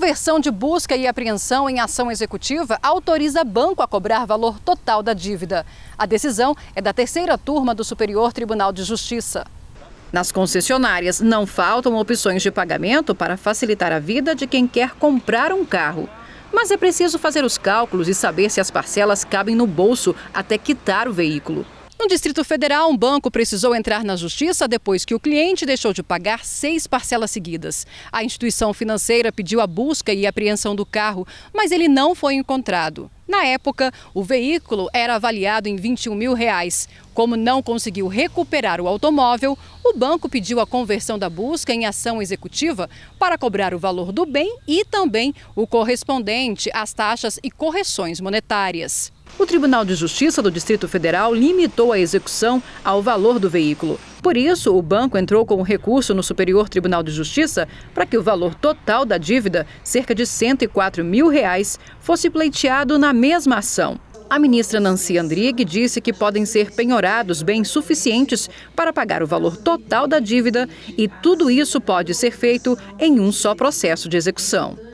Conversão de busca e apreensão em ação executiva autoriza banco a cobrar valor total da dívida. A decisão é da terceira turma do Superior Tribunal de Justiça. Nas concessionárias, não faltam opções de pagamento para facilitar a vida de quem quer comprar um carro. Mas é preciso fazer os cálculos e saber se as parcelas cabem no bolso até quitar o veículo. No Distrito Federal, um banco precisou entrar na justiça depois que o cliente deixou de pagar seis parcelas seguidas. A instituição financeira pediu a busca e apreensão do carro, mas ele não foi encontrado. Na época, o veículo era avaliado em 21 mil reais. Como não conseguiu recuperar o automóvel, o banco pediu a conversão da busca em ação executiva para cobrar o valor do bem e também o correspondente às taxas e correções monetárias. O Tribunal de Justiça do Distrito Federal limitou a execução ao valor do veículo. Por isso, o banco entrou com um recurso no Superior Tribunal de Justiça para que o valor total da dívida, cerca de 104 mil reais, fosse pleiteado na mesma ação. A ministra Nancy Andrighi disse que podem ser penhorados bens suficientes para pagar o valor total da dívida e tudo isso pode ser feito em um só processo de execução.